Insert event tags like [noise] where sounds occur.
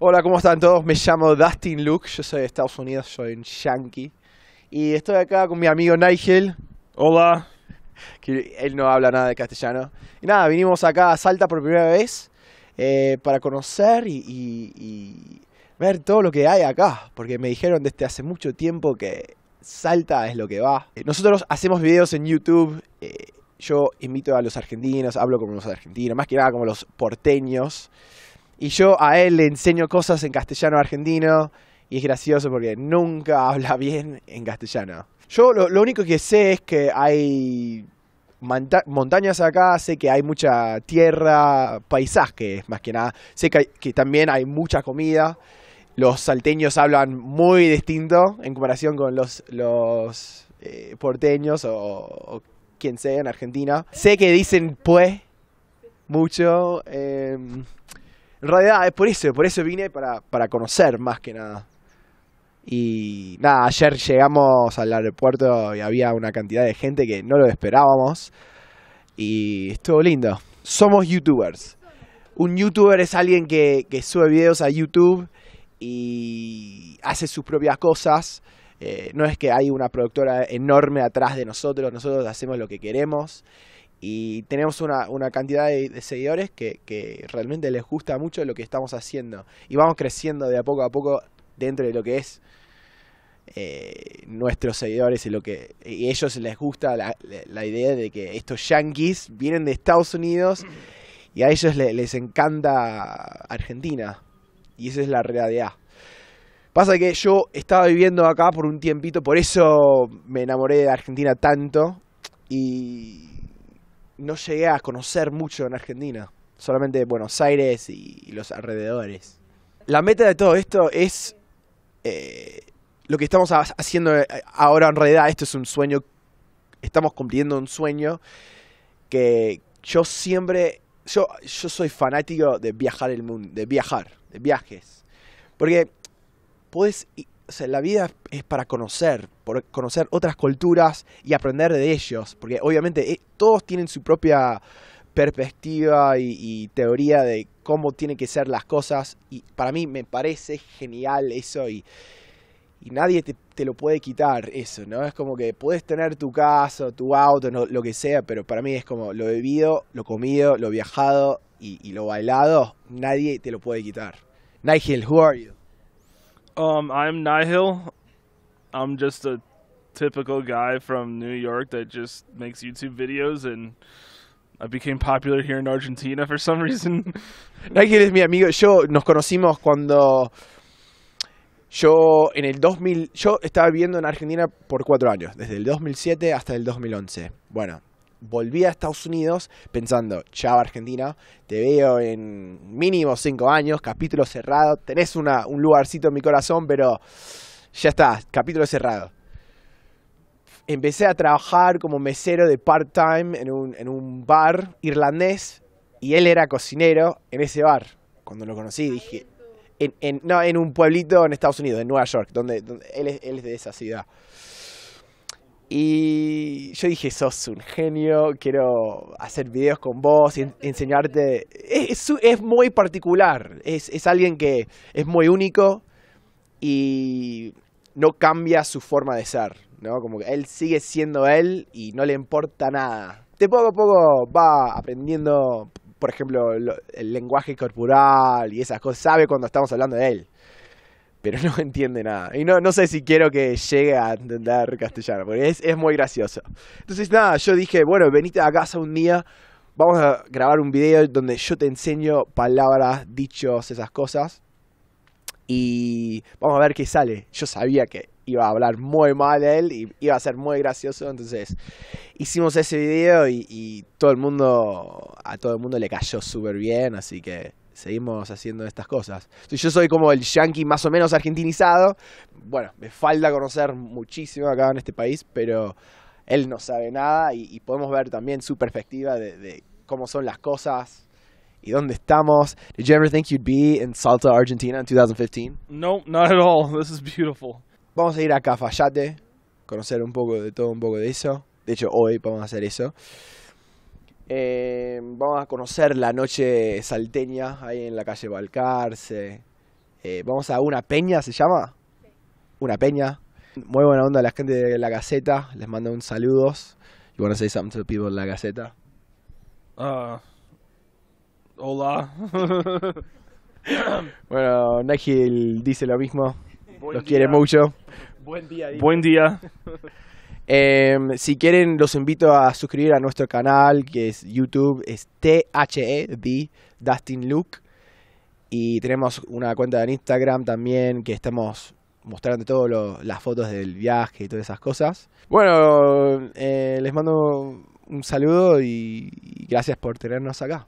Hola, ¿cómo están todos? Me llamo Dustin Luke, yo soy de Estados Unidos, soy un yankee. Y estoy acá con mi amigo Nigel. Hola. Que él no habla nada de castellano. Y nada, vinimos acá a Salta por primera vez eh, para conocer y, ver todo lo que hay acá. Porque me dijeron desde hace mucho tiempo que Salta es lo que va. Eh, nosotros hacemos videos en YouTube. Eh, yo invito a los argentinos, hablo con los argentinos, más que nada como los porteños. Y yo a él le enseño cosas en castellano argentino y es gracioso porque nunca [laughs] habla bien en castellano. Yo lo, único que sé es que hay montañas acá, sé que hay mucha tierra, paisajes más que nada, sé que, también hay mucha comida. Los salteños hablan muy distinto en comparación con los, eh, porteños o, o, quien sea en Argentina. Sé que dicen pues mucho. Eh, en realidad, es por eso, por eso vine para, para conocer más que nada. Y nada, ayer llegamos al aeropuerto y había una cantidad de gente que no lo esperábamos. Y estuvo lindo. Somos youtubers. Un youtuber es alguien que, sube videos a YouTube y hace sus propias cosas. Eh, no es que hay una productora enorme atrás de nosotros, nosotros hacemos lo que queremos y tenemos una, una cantidad de, seguidores que, realmente les gusta mucho lo que estamos haciendo y vamos creciendo de a poco a poco dentro de lo que es eh, nuestros seguidores y lo que ellos les gusta la, idea de que estos yankees vienen de Estados Unidos y a ellos les encanta Argentina y esa es la realidad. Pasa que yo estaba viviendo acá por un tiempito, por eso me enamoré de Argentina tanto y no llegué a conocer mucho en Argentina, solamente Buenos Aires y los alrededores. La meta de todo esto es eh, lo que estamos haciendo eh, ahora en realidad, esto es un sueño, estamos cumpliendo un sueño que yo siempre, yo, yo soy fanático de viajar el mundo, de viajar, de viajes, porque puedes la vida es para conocer, conocer otras culturas y aprender de ellos, porque obviamente eh, todos tienen su propia perspectiva y, teoría de cómo tienen que ser las cosas y para mí me parece genial eso y, nadie te, lo puede quitar eso, ¿no? Es como que puedes tener tu casa, tu auto, lo que sea, pero para mí es como lo bebido, lo comido, lo viajado y, y lo bailado, nadie te lo puede quitar. Nigel, who are Um, I'm Nihil. I'm just a typical guy from New York that just makes YouTube videos and I became popular here in Argentina for some [laughs] reason. Nihil es mi amigo. Yo nos conocimos cuando yo en el 2000, yo estaba viviendo en Argentina por cuatro años, desde el 2007 hasta el 2011. Bueno, volví a Estados Unidos pensando, chao Argentina, te veo en mínimo cinco años, capítulo cerrado, tenés un lugarcito en mi corazón, pero ya está, capítulo cerrado. Empecé a trabajar como mesero de part-time en un, bar irlandés y él era cocinero en ese bar. Cuando lo conocí dije, en, no, en un pueblito en Estados Unidos, en Nueva York, donde, él, él, es, de esa ciudad. Y yo dije, sos un genio, quiero hacer videos con vos, enseñarte. Es, es, muy particular, es, alguien que es muy único y no cambia su forma de ser, ¿no? Como que él sigue siendo él y no le importa nada. De poco a poco va aprendiendo, por ejemplo, el lenguaje corporal y esas cosas. Sabe cuando estamos hablando de él pero [laughs] no entiende nada. Y no, no sé si quiero que llegue a entender castellano, porque es, es muy gracioso. Entonces, nada, yo dije, bueno, venite a casa un día, vamos a grabar un video donde yo te enseño palabras, dichos, esas cosas. Y vamos a ver qué sale. Yo sabía que iba a hablar muy mal él y iba a ser muy gracioso. Entonces hicimos ese video y, todo el mundo, a todo el mundo le cayó súper bien. Así que seguimos haciendo estas cosas. yo soy como el yankee más o menos argentinizado, bueno, me falta conocer muchísimo acá en este país, pero él no sabe nada y, podemos ver también su perspectiva de, cómo son las cosas y dónde estamos. Did you ever think you'd be in Salta, Argentina en 2015? No, not at all. This is beautiful. Vamos a ir a Cafayate, conocer un poco de todo, un poco de eso. De hecho, hoy vamos a hacer eso. Eh, vamos a conocer la noche salteña ahí en la calle Balcarce. Eh, vamos a una peña, ¿se llama? Una peña. Muy buena onda la gente de La Gaceta. Les mando un saludos. You wanna say something to the people La Gaceta? Ah, hola. [laughs] bueno, Nigel dice lo mismo. Los quiere mucho. Buen día. Buen día. [laughs] Em, si quieren, los invito a suscribir a nuestro canal, que es YouTube, es E D, Dustin Luke. Y tenemos una cuenta en Instagram también, que estamos mostrando todas las fotos del viaje y todas esas cosas. Bueno, eh, les mando un saludo y gracias por tenernos acá.